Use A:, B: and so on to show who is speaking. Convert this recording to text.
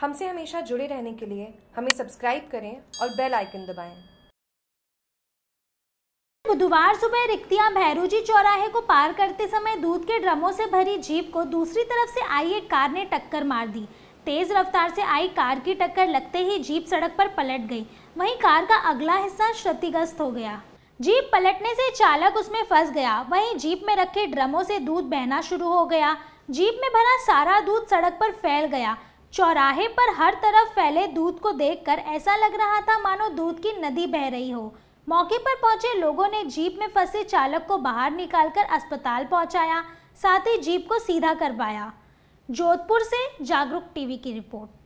A: हमसे हमेशा जुड़े रहने के लिए हमें सब्सक्राइब करें और बेल आइकन दबाएं।
B: बुधवार सुबह रिक्तिया भैरूजी चौराहे को पार करते समय दूध के ड्रमों से भरी जीप को दूसरी तरफ से आई एक कार ने टक्कर मार दी तेज रफ्तार से आई कार की टक्कर लगते ही जीप सड़क पर पलट गई वहीं कार का अगला हिस्सा क्षतिग्रस्त हो गया जीप पलटने से चालक उसमें फंस गया वहीं जीप में रखे ड्रमों से दूध बहना शुरू हो गया जीप में भरा सारा दूध सड़क पर फैल गया चौराहे पर हर तरफ फैले दूध को देखकर ऐसा लग रहा था मानो दूध की नदी बह रही हो मौके पर पहुंचे लोगों ने जीप में फंसे चालक को बाहर निकालकर अस्पताल पहुंचाया साथ ही जीप को सीधा करवाया जोधपुर से जागरूक टीवी की रिपोर्ट